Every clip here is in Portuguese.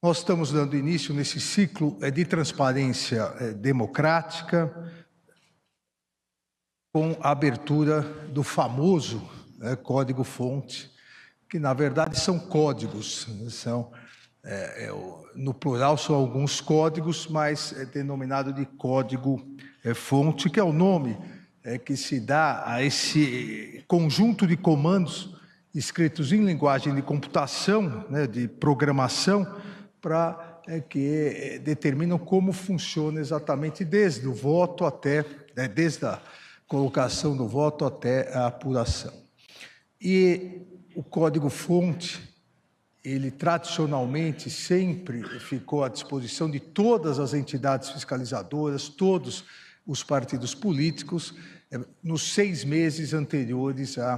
Nós estamos dando início nesse ciclo eh, de transparência eh, democrática com a abertura do famoso né, código-fonte, que na verdade são códigos, né, são é, no plural são alguns códigos, mas é denominado de código-fonte, que é o nome que se dá a esse conjunto de comandos escritos em linguagem de computação, né, de programação, para é, que é, determinam como funciona exatamente desde o voto até, né, desde a colocação do voto até a apuração. E o código-fonte, ele tradicionalmente sempre ficou à disposição de todas as entidades fiscalizadoras, todos os partidos políticos, é, nos seis meses anteriores à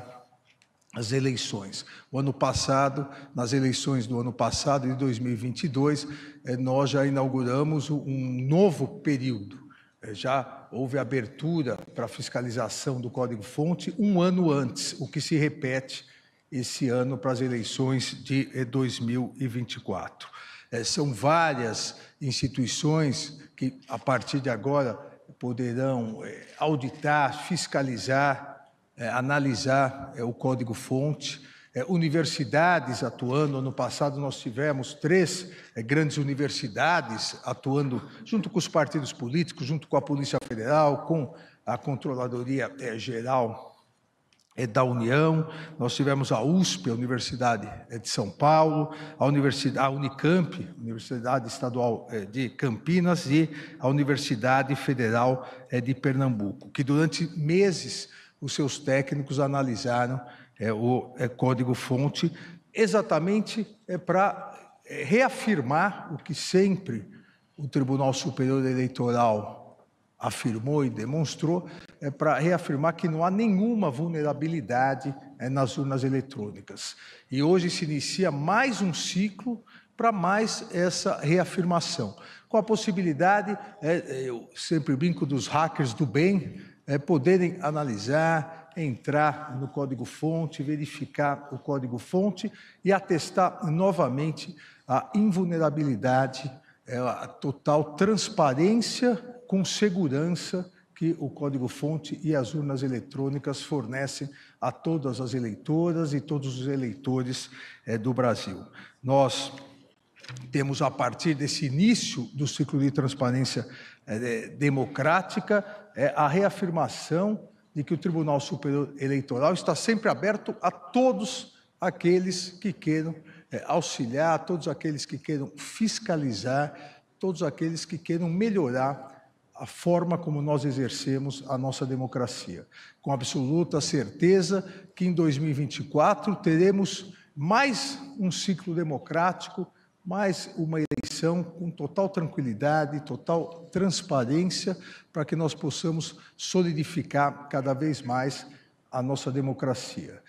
as eleições. O ano passado, nas eleições do ano passado, de 2022, eh, nós já inauguramos um novo período. Eh, já houve abertura para fiscalização do Código-Fonte um ano antes, o que se repete esse ano para as eleições de 2024. Eh, são várias instituições que, a partir de agora, poderão auditar, fiscalizar é, analisar é, o código-fonte. É, universidades atuando. No passado, nós tivemos três é, grandes universidades atuando junto com os partidos políticos, junto com a Polícia Federal, com a Controladoria é, Geral é, da União. Nós tivemos a USP, a Universidade é, de São Paulo, a, Universidade, a Unicamp, Universidade Estadual é, de Campinas e a Universidade Federal de Pernambuco, que durante meses os seus técnicos analisaram é, o é, código-fonte exatamente é, para é, reafirmar o que sempre o Tribunal Superior Eleitoral afirmou e demonstrou, é para reafirmar que não há nenhuma vulnerabilidade é, nas urnas eletrônicas. E hoje se inicia mais um ciclo para mais essa reafirmação, com a possibilidade, é, é, eu sempre brinco dos hackers do bem, é, poderem analisar, entrar no código-fonte, verificar o código-fonte e atestar novamente a invulnerabilidade, é, a total transparência com segurança que o código-fonte e as urnas eletrônicas fornecem a todas as eleitoras e todos os eleitores é, do Brasil. Nós temos a partir desse início do ciclo de transparência é, democrática é, a reafirmação de que o Tribunal Superior Eleitoral está sempre aberto a todos aqueles que queiram é, auxiliar, a todos aqueles que queiram fiscalizar, todos aqueles que queiram melhorar a forma como nós exercemos a nossa democracia. Com absoluta certeza que em 2024 teremos mais um ciclo democrático mas uma eleição com total tranquilidade, total transparência, para que nós possamos solidificar cada vez mais a nossa democracia.